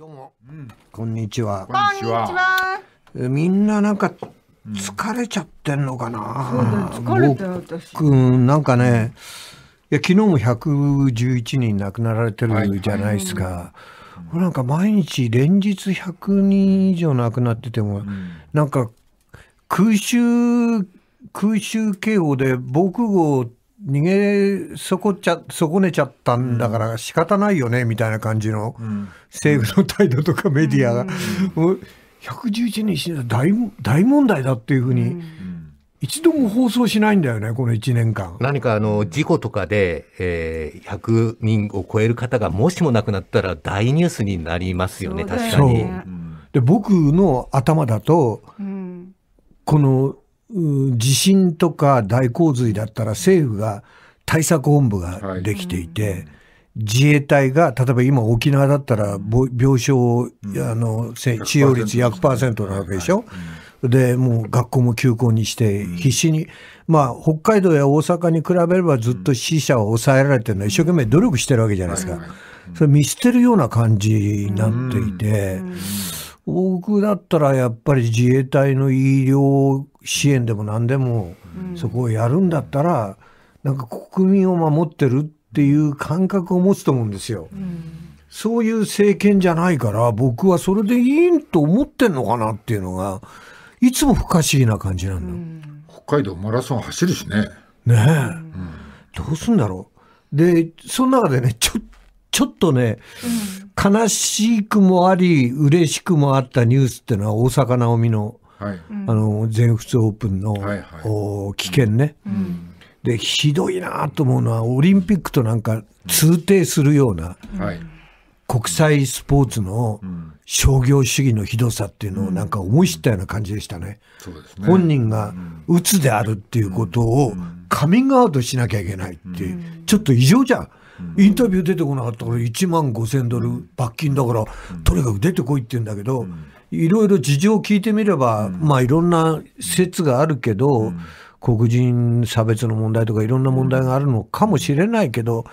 どうも、うん、こんにちはこんにちはみんななんか疲れちゃってんのかな、うん、疲れた私僕なんかねいや昨日も111人亡くなられてるじゃないですか、はいはい、なんか毎日連日100人以上亡くなってても、うん、なんか空襲空襲警報で防空壕逃げ損っちゃ損ねちゃったんだから仕方ないよね、みたいな感じの政府の態度とかメディアが、うん、111人死んだ大大問題だっていうふうに、一度も放送しないんだよね、この1年間。何かあの、事故とかで、えー、100人を超える方がもしも亡くなったら大ニュースになりますよね、よね確かに。で、僕の頭だと、うん、この地震とか大洪水だったら政府が対策本部ができていて、はい、自衛隊が例えば今沖縄だったら病床、うん、あの使用率100%なわけでしょ。でもう学校も休校にして必死に、まあ、北海道や大阪に比べればずっと死者を抑えられてるのは一生懸命努力してるわけじゃないですか、それ見捨てるような感じになっていて。僕だったらやっぱり自衛隊の医療支援でも何でも、そこをやるんだったら、なんか国民を守ってるっていう感覚を持つと思うんですよ。そういう政権じゃないから、僕はそれでいいと思ってんのかなっていうのが、いつも不可思議な感じなんだ。北海道マラソン走るしね。ねえ。どうすんだろう。で、その中でね、ちょ、ちょっとね、うん悲しくもあり、嬉しくもあったニュースっていうのは、大阪なおみの、はい、あの、全仏オープンの、はいはい、危険ね。うんうんでひどいなと思うのはオリンピックとなんか通底するような、国際スポーツの商業主義のひどさっていうのをなんか思い知ったような感じでしたね。ね本人が鬱であるっていうことをカミングアウトしなきゃいけないっていう、ちょっと異常じゃん。インタビュー出てこなかったから1万5000ドル罰金だから、とにかく出てこいって言うんだけど、いろいろ事情を聞いてみれば、まあいろんな説があるけど、黒人差別の問題とかいろんな問題があるのかもしれないけど、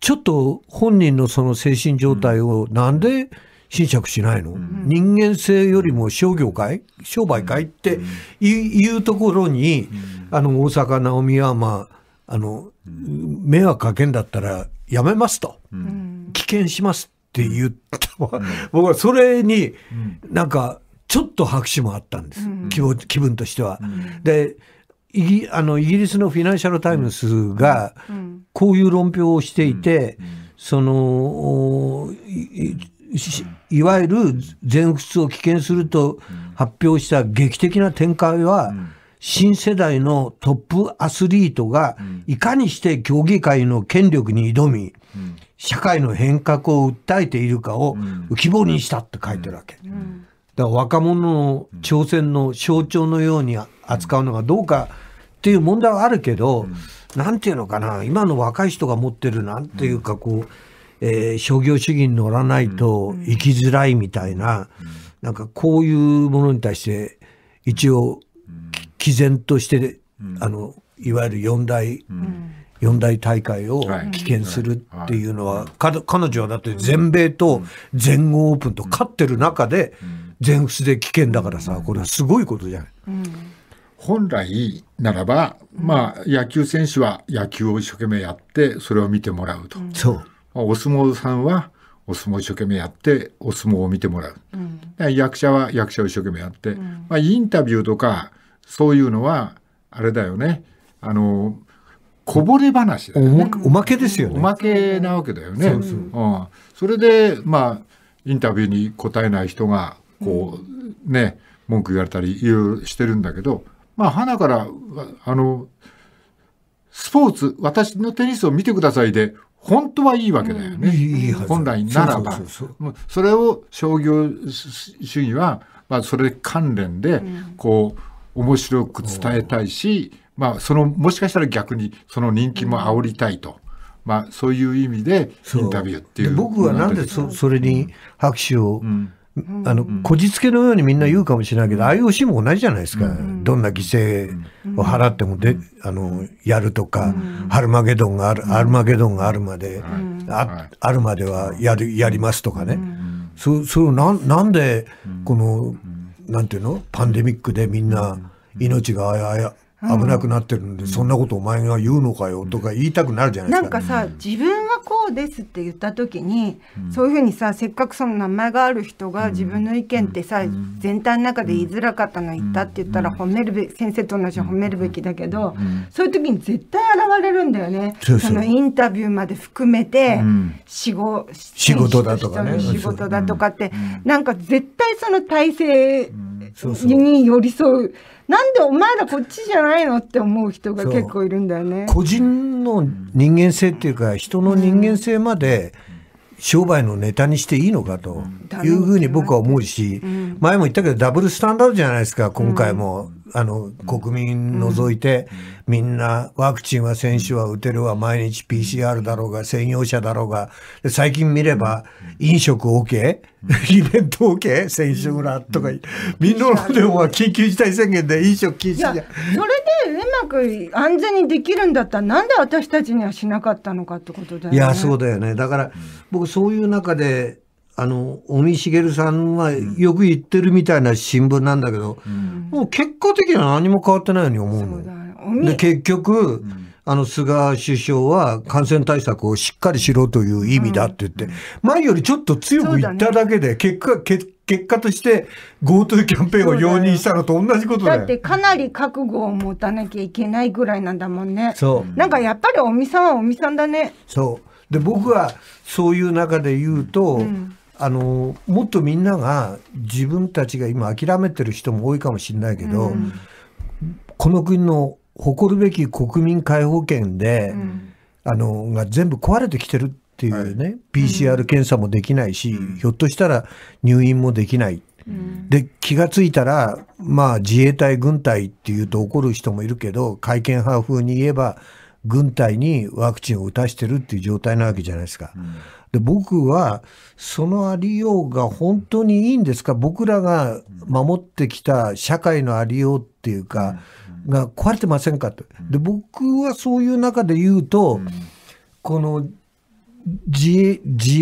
ちょっと本人のその精神状態をなんで斟酌しないの、うん、人間性よりも商業界商売界っていう,、ところに、あの大阪直美はまああの迷惑かけんだったらやめますと、うん、危険しますって言った、うん、僕はそれになんかちょっと拍手もあったんです、うん、気気分としては。でイギあのイギリスのフィナンシャル・タイムズがこういう論評をしていて、そのいわゆる全仏を棄権すると発表した劇的な展開は、新世代のトップアスリートが、いかにして競技会の権力に挑み、社会の変革を訴えているかを浮き彫りにしたって書いてるわけ。だから若者の挑戦の象徴のように扱うのがどうかっていう問題はあるけど、なんていうのかな、今の若い人が持ってるなんていうかこう、えー、商業主義に乗らないと生きづらいみたいな、なんかこういうものに対して一応毅然として、あのいわゆる四大、4大大会を棄権するっていうのは、彼女はだって全米と全豪オープンと勝ってる中で、全仏で棄権だからさ、これはすごいことじゃない。本来ならば、まあ、野球選手は野球を一生懸命やって、それを見てもらうと。そう。お相撲さんは、お相撲一生懸命やってお相撲を見てもらう、うん、役者は役者を一生懸命やって、うん、まあ、インタビューとかそういうのはあれだよねあのこぼれ話だよね、ね、おまけですよねおまけなわけだよね、うん、それでまあインタビューに答えない人がこう、ね文句言われたり言う、してるんだけどまあ花からあのスポーツ私のテニスを見てくださいで本当はいいわけだよね、いい、本来ならばそれを商業主義は、まあ、それ関連でこう、うん面白く伝えたいし、まあ、その、もしかしたら逆に、その人気も煽りたいと。まあ、そういう意味で、インタビューっていう。僕はなんでそそれに拍手を、うんうん、あの、こじつけのようにみんな言うかもしれないけど、うん、IOC も同じじゃないですか。どんな犠牲を払ってもで、あの、やるとか、ハルマゲドンがある、アルマゲドンがあるまで、ああるまではやる、やりますとかね。そ、それをなん、なんで、この、なんていうのパンデミックでみんな命がああ危なくなってるんで、そんなことお前が言うのかよとか言いたくなるじゃないですか。なんかさ自分こうですって言った時に、うん、そういうふうにさせっかくその名前がある人が自分の意見ってさ、うん、全体の中で言いづらかったの言ったって言ったら褒めるべ先生と同じ褒めるべきだけど、そういう時に絶対現れるんだよねそのインタビューまで含めて、仕事仕事だとかね仕事だとかって、うん、なんか絶対その体制に寄り添う。そうそうなんでお前らこっちじゃないのって思う人が結構いるんだよね。個人の人間性っていうか、人の人間性まで、商売のネタにしていいのかというふうに僕は思うし、前も言ったけどダブルスタンダードじゃないですか、今回も。あの、国民除いて、みんなワクチンは選手は打てるわ、毎日 PCR だろうが、専用車だろうが、最近見れば、飲食 OK? イベント OK? 選手村とか、みんなでも緊急事態宣言で飲食禁止じゃそれでうまく安全にできるんだったら、なんで私たちにはしなかったのかってことだよね。いや、そうだよね。だから、僕そういう中で、あの、尾身茂さんはよく言ってるみたいな新聞なんだけど、うん、もう結果的には何も変わってないように思うの。うで、結局、うん、あの、菅首相は感染対策をしっかりしろという意味だって言って、うん、前よりちょっと強く言っただけで、結果、結結果として GoTo キャンペーンを容認したのと同じことだよだってかなり覚悟を持たなきゃいけないぐらいなんだもんねそうなんかやっぱり尾身さんは尾身さんだねそうで僕はそういう中で言うと、うんあのもっとみんなが自分たちが今諦めてる人も多いかもしれないけど、うん、この国の誇るべき国民皆保険で、うん、あのが全部壊れてきてるっていうね、はい、PCR 検査もできないし、うん、ひょっとしたら入院もできない。で気が付いたら、まあ、自衛隊、軍隊っていうと怒る人もいるけど会見派風に言えば軍隊にワクチンを打たしてるっていう状態なわけじゃないですか。で僕はそのありようが本当にいいんですか僕らが守ってきた社会のありようっていうか、が壊れてませんかと。で僕はそういう中で言うと、この自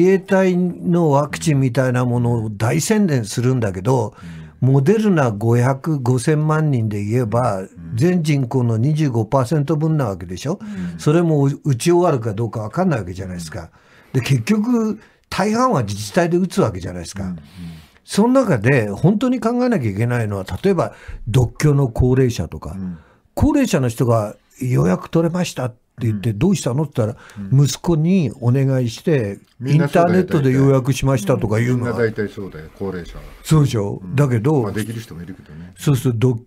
衛隊のワクチンみたいなものを大宣伝するんだけど、うんモデルナ500、5000万人で言えば、全人口の25%分なわけでしょ、うん、それも打ち終わるかどうか分かんないわけじゃないですか。で、結局、大半は自治体で打つわけじゃないですか。んその中で本当に考えなきゃいけないのは、例えば、独居の高齢者とか、うん、高齢者の人が予約取れましたって言って、どうしたのって言ったら、息子にお願いして、インターネットで予約しましたとか言うのは。みんな大体そうだよ、高齢者は。そうでしょ。うだけど、できる人もいるけどね。そうすると、独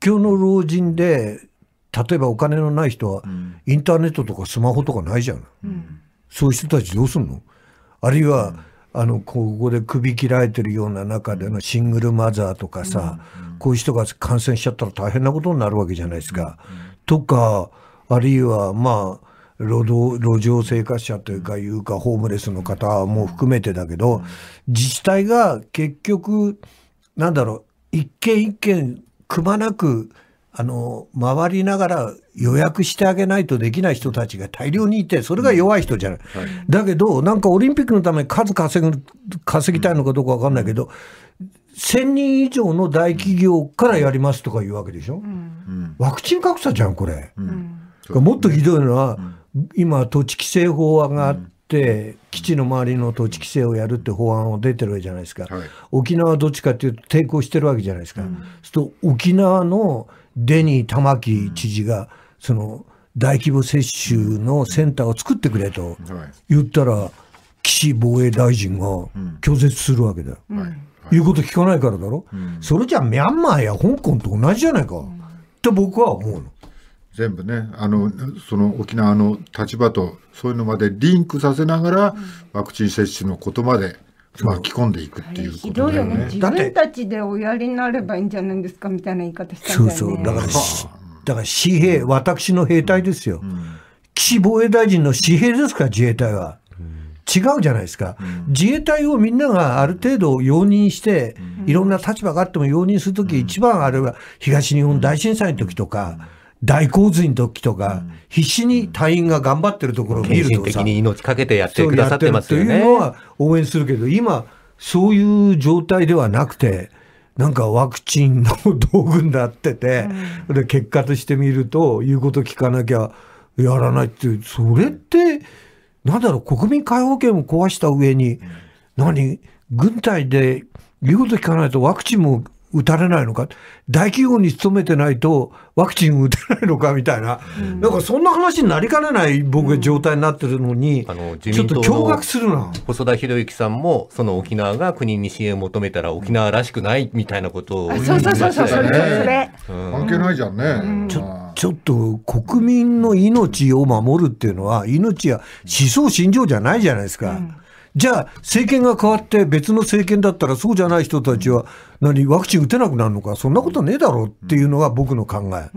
居の老人で、例えばお金のない人は、インターネットとかスマホとかないじゃん。そういう人たちどうすんのあるいは、あの、ここで首切られてるような中でのシングルマザーとかさ、こういう人が感染しちゃったら大変なことになるわけじゃないですか。とか、あるいはまあ、路道路上生活者というか、いうか、ホームレスの方も含めてだけど、自治体が結局、なんだろう、一軒一軒くまなく、あの、回りながら予約してあげないとできない人たちが大量にいて、それが弱い人じゃない。うんはい、だけど、なんかオリンピックのために数稼ぐ、稼ぎたいのかどうかわかんないけど、1000人以上の大企業からやりますとか言うわけでしょ、うん、ワクチン格差じゃん、これ。うん、もっとひどいのは、うん、今、土地規制法案があって、基地の周りの土地規制をやるって法案を出てるわけじゃないですか、はい、沖縄はどっちかっていうと、抵抗してるわけじゃないですか、そうすると沖縄のデニー玉城知事が、その大規模接種のセンターを作ってくれと言ったら、岸防衛大臣が拒絶するわけだよ。うんはいうこと聞かないからだろ、うん、それじゃミャンマーや香港と同じじゃないか、うん、って僕は思うの。全部ね、あの、その沖縄の立場と、そういうのまでリンクさせながら、ワクチン接種のことまで巻き込んでいくっていうことだよね。ひどいよね。自分たちでおやりになればいいんじゃないですかみたいな言い方したんだよ、ね、そうそう。だから、だから私兵、私の兵隊ですよ。うん、岸防衛大臣の私兵ですから、自衛隊は。違うじゃないですか、自衛隊をみんながある程度容認して、いろんな立場があっても容認するとき、一番あれは東日本大震災の時とか、大洪水の時とか、必死に隊員が頑張ってるところを見るとか、的に命かけてやってくださってますよね。というのは応援するけど、今、そういう状態ではなくて、なんかワクチンの道具になってて、で結果として見ると、言うこと聞かなきゃやらないっていう、それって、なんだろう、国民解放権を壊した上に、何、軍隊で言うこと聞かないとワクチンも打たれないのか、大企業に勤めてないとワクチン打てないのかみたいな、うん、なんかそんな話になりかねない僕が状態になってるのに、うん、あのちょっと驚愕するな。細田博之さんも、その沖縄が国に支援を求めたら沖縄らしくないみたいなことを、そうそうそうそう、れ関係ないじゃんね。ちょちょっと国民の命を守るっていうのは、命や思想、信条じゃないじゃないですか。じゃあ、政権が変わって別の政権だったら、そうじゃない人たちは、何、ワクチン打てなくなるのか、そんなことねえだろうっていうのが僕の考え。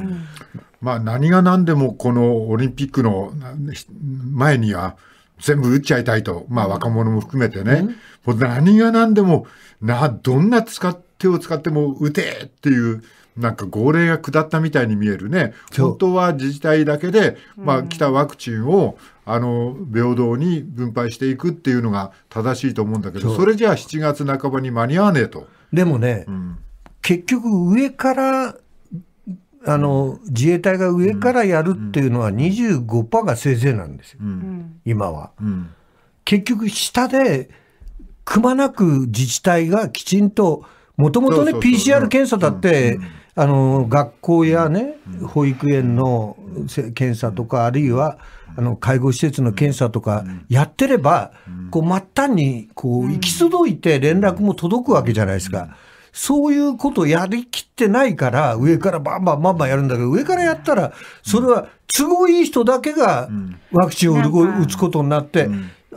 まあ、何が何でも、このオリンピックの前には、全部打っちゃいたいと、まあ、若者も含めてね、もう何が何でもな、どんな使手を使っても打てっていうなんか号令が下ったみたいに見えるね、本当は自治体だけで、まあ、来たワクチンを、あの平等に分配していくっていうのが正しいと思うんだけど、それじゃあ7月半ばに間に合わねえと。でもね、結局、上からあの自衛隊が上からやるっていうのは25%がせいぜいなんですよ、今は、結局、下でくまなく自治体がきちんと、もともとね、PCR 検査だって、あの学校やね、保育園の検査とか、あるいはあの介護施設の検査とかやってれば、こう末端にこう行き届いて連絡も届くわけじゃないですか。そういうことやりきってないから、上からバンバンバンバンやるんだけど、上からやったら、それは都合いい人だけがワクチンを打つことになって、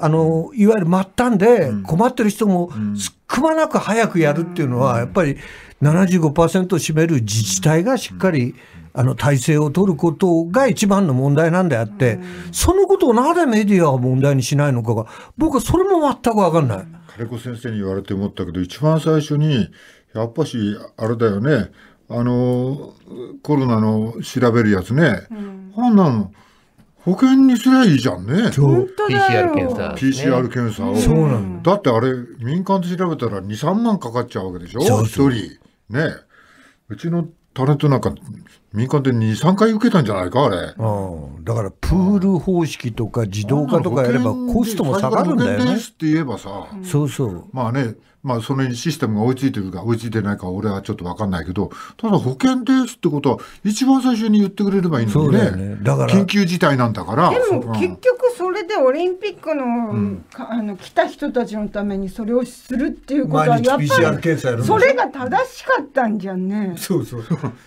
あのいわゆる末端で困ってる人もすくまなく早くやるっていうのは、やっぱり75%を占める自治体がしっかりあの体制を取ることが一番の問題なんであって、そのことをなぜメディアは問題にしないのかが、僕はそれも全く分かんない。金子先生に言われて思ったけど、一番最初に、やっぱし、あれだよね、あの、コロナの調べるやつね、うんなの。保険にすりゃいいじゃんね。PCR 検査、PCR 検査を。そうなんだ。だってあれ、民間で調べたら2、3万かかっちゃうわけでしょ一人。ね。うちのタレントなんか民間で2、3回受けたんじゃないか、あれ。うん。だから、プール方式とか自動化とかやればコストも下がるんだよね。ですって言えばさ、そうそう。まあね、まあ、それにシステムが追いついてるか追いついてないか俺はちょっと分かんないけど、ただ保険ですってことは、一番最初に言ってくれればいいのにね。ねだから。緊急事態なんだから。でも、結局それでオリンピックの、うん、あの、来た人たちのためにそれをするっていうことは、やっぱり、それが正しかったんじゃんね。そうそう。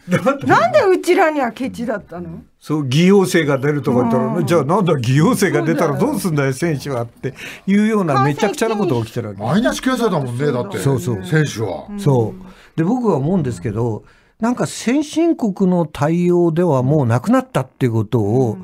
なんでうちらにはケチだったのそう偽陽性が出るとか言ったら、ね、じゃあなんだ偽陽性が出たらどうすんだよ選手はっていうようなめちゃくちゃなことが起きてるわけ毎日検査だもんねだってそうそう選手は、うん、そうで僕は思うんですけどなんか先進国の対応ではもうなくなったっていうことを、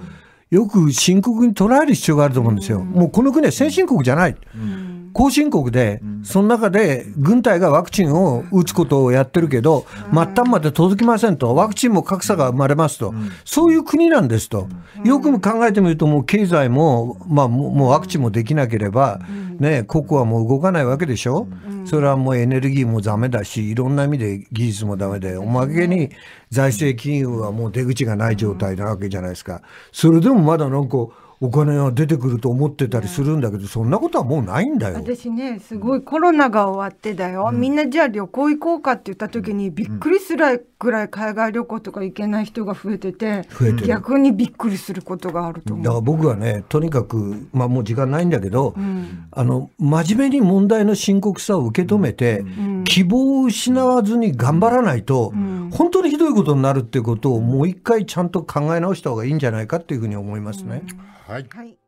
よく深刻に捉える必要があると思うんですよ、もうこの国は先進国じゃない、うん後進国で、その中で軍隊がワクチンを打つことをやってるけど、末端まで届きませんと、ワクチンも格差が生まれますと、そういう国なんですと、よく考えてみると、もう経済も、まあ、もうワクチンもできなければ、ね、個はもう動かないわけでしょ、それはもうエネルギーもだめだし、いろんな意味で技術もだめで、おまけに財政金融はもう出口がない状態なわけじゃないですか。それでもまだなんかお金は出てくると思ってたりするんだけど、うん、そんなことはもうないんだよ私ねすごいコロナが終わってだよ、うん、みんなじゃあ旅行行こうかって言った時にびっくりするぐらい海外旅行とか行けない人が増えてて逆にびっくりすることがあると思うだから僕はねとにかく、まあ、もう時間ないんだけど、うん、あの真面目に問題の深刻さを受け止めて、希望を失わずに頑張らないと、うん本当にひどいことになるっていうことをもう一回ちゃんと考え直した方がいいんじゃないかっていうふうに思いますね。はい